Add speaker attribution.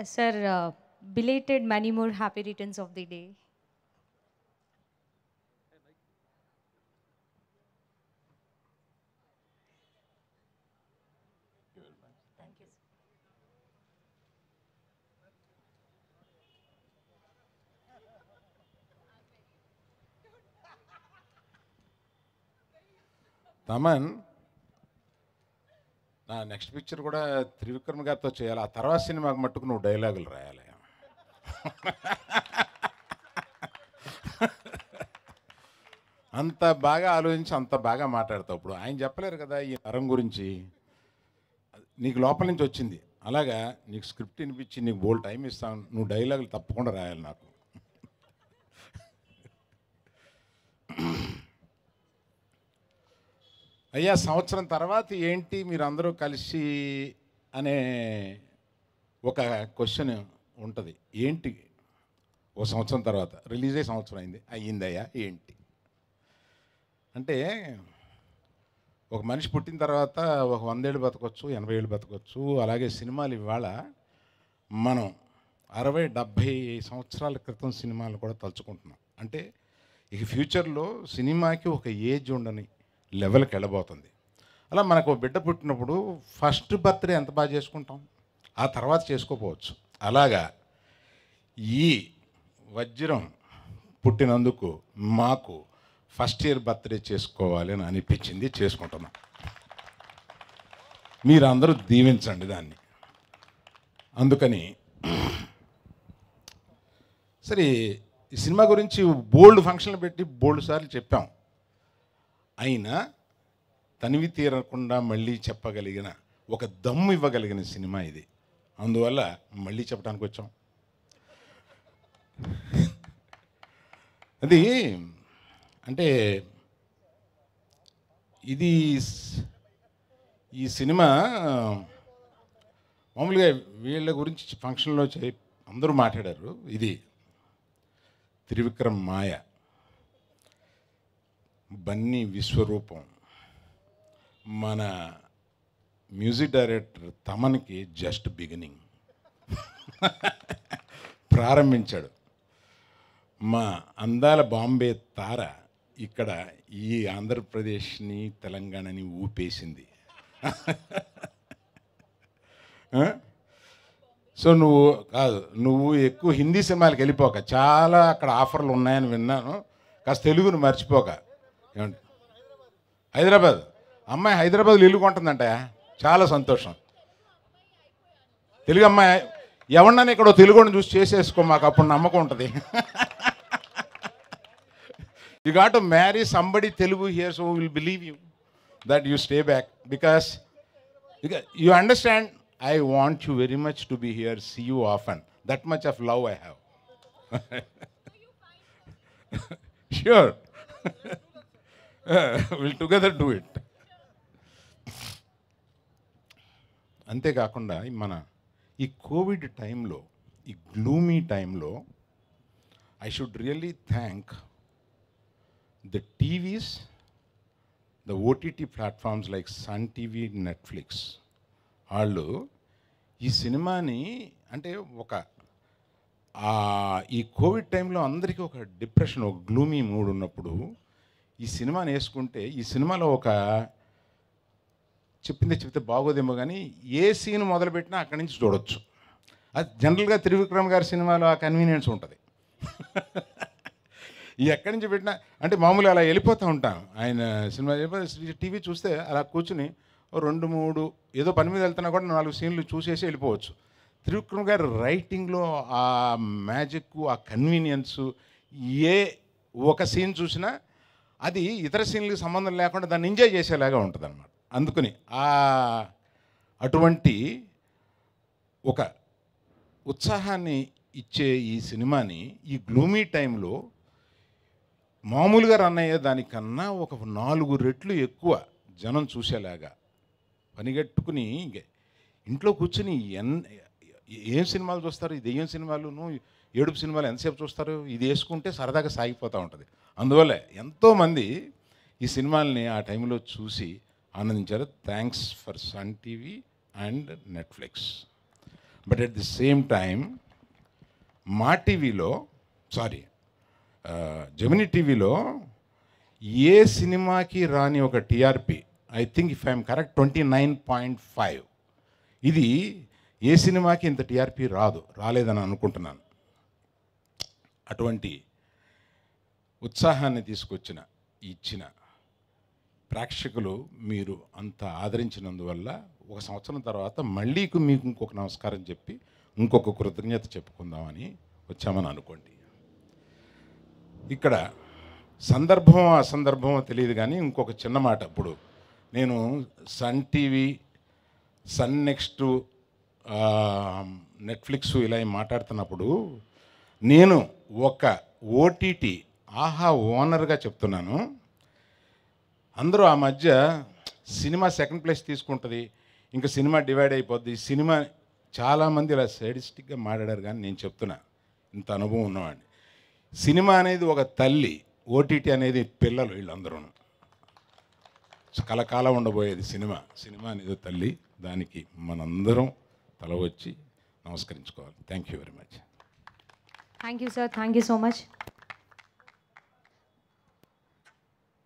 Speaker 1: Uh, sir, uh, belated many more happy returns of the day. Taman, నా next picture కూడా త్రివిక్రమ్ గారితో చేయాలి ఆ తర్వాత సినిమాకి మట్టుకు నువ్వు డైలాగులు రాయాలి అంత బాగా ఆలోచించి అంత బాగా మాట్లాడతావు ఇప్పుడు ఆయన చెప్పలేరు కదా ఈ నరం గురించి నీకు లోపల నుంచి వచ్చింది అలాగా నీకు స్క్రిప్ట్ వినిపించి నీకు బోల్ టైం ఇస్తాను నువ్వు డైలాగులు తప్పకుండా రాయాలి నాకు అయ్యా సంవత్సరం తర్వాత ఏంటి మీరు అందరూ కలిసి అనే ఒక క్వశ్చన్ ఉంటుంది ఏంటి ఓ సంవత్సరం తర్వాత రిలీజ్ అయ్యే సంవత్సరం అయింది అయ్యిందయ్యా ఏంటి అంటే ఒక మనిషి పుట్టిన తర్వాత ఒక వందేళ్ళు బతకొచ్చు ఎనభై ఏళ్ళు బతకొచ్చు అలాగే సినిమాలు ఇవాళ మనం అరవై డెబ్భై సంవత్సరాల క్రితం సినిమాలు కూడా తలుచుకుంటున్నాం అంటే ఇక ఫ్యూచర్లో సినిమాకి ఒక ఏజ్ ఉండని లెవెల్కి వెళ్ళబోతుంది అలా మనకు బిడ్డ పుట్టినప్పుడు ఫస్ట్ బర్త్డే ఎంత బాగా చేసుకుంటాం ఆ తర్వాత చేసుకోపోవచ్చు అలాగా ఈ వజ్రం పుట్టినందుకు మాకు ఫస్ట్ ఇయర్ బర్త్డే చేసుకోవాలి అని అనిపించింది చేసుకుంటున్నాం మీరు అందరూ దీవించండి దాన్ని అందుకని సరే ఈ సినిమా గురించి బోల్డ్ ఫంక్షన్లు పెట్టి బోల్డ్ సార్లు చెప్పాం అయినా తనివి తీరకుండా మళ్ళీ చెప్పగలిగిన ఒక దమ్ము ఇవ్వగలిగిన సినిమా ఇది అందువల్ల మళ్ళీ చెప్పడానికి వచ్చాం అది అంటే ఇది ఈ సినిమా మామూలుగా వీళ్ళ గురించి ఫంక్షన్లో అందరూ మాట్లాడారు ఇది త్రివిక్రమ్ మాయ బన్నీ విశ్వరూపం మన మ్యూజిక్ డైరెక్టర్ తమన్కి జస్ట్ బిగినింగ్ ప్రారంభించాడు మా అందాల బాంబే తార ఇక్కడ ఈ ఆంధ్రప్రదేశ్ని తెలంగాణని ఊపేసింది సో నువ్వు కాదు నువ్వు ఎక్కువ హిందీ సినిమాలకు వెళ్ళిపోక చాలా అక్కడ ఆఫర్లు ఉన్నాయని విన్నాను కాస్త తెలుగును మర్చిపోక ఏమండి హైదరాబాద్ అమ్మాయి హైదరాబాద్లో ఇల్లు కొంటుందంట చాలా సంతోషం తెలుగు అమ్మాయి ఎవరినైనా ఇక్కడ తెలుగుని చూసి చేసేసుకో మాకు అప్పుడు నమ్మకం ఉంటుంది you got to marry somebody Telugu here so will believe you that you stay back because you understand I want you very much to be here see you often that much of love I have sure will together do it అంతేకాకుండా మన ఈ Covid టైంలో ఈ gloomy టైంలో I should really thank the TVs the OTT platforms like Sun TV Netflix వాళ్ళు ఈ సినిమాని అంటే ఒక ఈ కోవిడ్ టైంలో అందరికీ ఒక డిప్రెషన్ ఒక గ్లూమీ మూడ్ ఉన్నప్పుడు ఈ సినిమాని వేసుకుంటే ఈ సినిమాలో ఒక చెప్పింది చెప్తే బాగోదేమో కానీ ఏ సీన్ మొదలుపెట్టినా అక్కడి నుంచి చూడొచ్చు అది జనరల్గా త్రివిక్రమ్ గారి సినిమాలో ఆ కన్వీనియన్స్ ఉంటుంది ఎక్కడి నుంచి పెట్టినా అంటే మామూలు అలా వెళ్ళిపోతూ ఉంటాను ఆయన సినిమా టీవీ చూస్తే అలా కూర్చుని రెండు మూడు ఏదో పని మీద వెళ్తున్నా కూడా నాలుగు సీన్లు చూసేసి వెళ్ళిపోవచ్చు త్రివిక్రమ్ గారి రైటింగ్లో ఆ మ్యాజిక్ ఆ కన్వీనియన్స్ ఏ ఒక సీన్ చూసినా అది ఇతర సీన్లకు సంబంధం లేకుండా దాన్ని ఎంజాయ్ చేసేలాగా ఉంటుంది అనమాట అందుకని ఆ అటువంటి ఒక ఉత్సాహాన్ని ఇచ్చే ఈ సినిమాని ఈ గ్లూమీ టైంలో మామూలుగా రన్ అయ్యే దానికన్నా ఒక నాలుగు రెట్లు ఎక్కువ జనం చూసేలాగా పనిగట్టుకుని ఇంట్లో కూర్చుని ఎన్ ఏం సినిమాలు చూస్తారు ఇది ఏం సినిమాలు ఏడుపు సినిమాలు ఎంతసేపు చూస్తారు ఇది వేసుకుంటే సరదాగా సాగిపోతూ ఉంటుంది అందువల్ల ఎంతోమంది ఈ సినిమాలని ఆ టైంలో చూసి ఆనందించారు thanks for Sun TV and Netflix but at the same time మా టీవీలో సారీ జమినీ టీవీలో ఏ సినిమాకి రాని ఒక TRP I think if I'm correct twenty nine point five ఇది ఏ సినిమాకి ఇంత టీఆర్పీ రాదు రాలేదని అనుకుంటున్నాను అటువంటి ఉత్సాహాన్ని తీసుకొచ్చిన ఇచ్చిన ప్రేక్షకులు మీరు అంత ఆదరించినందువల్ల ఒక సంవత్సరం తర్వాత మళ్ళీ మీకు ఇంకొక నమస్కారం చెప్పి ఇంకొక కృతజ్ఞత చెప్పుకుందామని వచ్చామని అనుకోండి ఇక్కడ సందర్భం అసందర్భం తెలియదు కానీ ఇంకొక చిన్న మాట ఇప్పుడు నేను Sun TV Sun next Netflix ఇలా మాట్లాడుతున్నప్పుడు నేను ఒక ఓటీటీ ఆహా ఓనర్గా చెప్తున్నాను అందరూ ఆ మధ్య సినిమా సెకండ్ ప్లేస్ తీసుకుంటుంది ఇంకా సినిమా డివైడ్ అయిపోద్ది సినిమా చాలామంది ఇలా సైడిస్టిక్గా మాట్లాడారు కానీ నేను చెప్తున్నా ఇంత అనుభవం ఉన్నవాడిని సినిమా అనేది ఒక తల్లి ఓటీటీ అనేది పిల్లలు వీళ్ళందరూ కలకాలం ఉండబోయేది సినిమా సినిమా అనేది తల్లి దానికి మనందరం తల వచ్చి నమస్కరించుకోవాలి thank you very much thank you sir thank you so much